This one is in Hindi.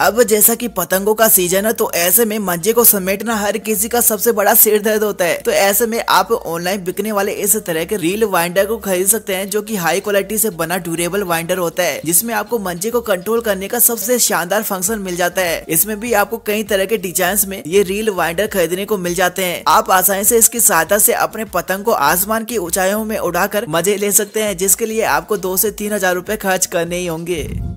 अब जैसा कि पतंगों का सीजन है तो ऐसे में मंजे को समेटना हर किसी का सबसे बड़ा सिर दर्द होता है तो ऐसे में आप ऑनलाइन बिकने वाले इस तरह के रील वाइंडर को खरीद सकते हैं जो कि हाई क्वालिटी से बना ड्यूरेबल वाइंडर होता है जिसमें आपको मंजे को कंट्रोल करने का सबसे शानदार फंक्शन मिल जाता है इसमें भी आपको कई तरह के डिजाइन में ये रील वाइंडर खरीदने को मिल जाते हैं आप आसानी से इसकी सहायता से अपने पतंग को आसमान की ऊंचाइयों में उड़ाकर मजे ले सकते हैं जिसके लिए आपको दो से तीन हजार रूपए खर्च करने ही होंगे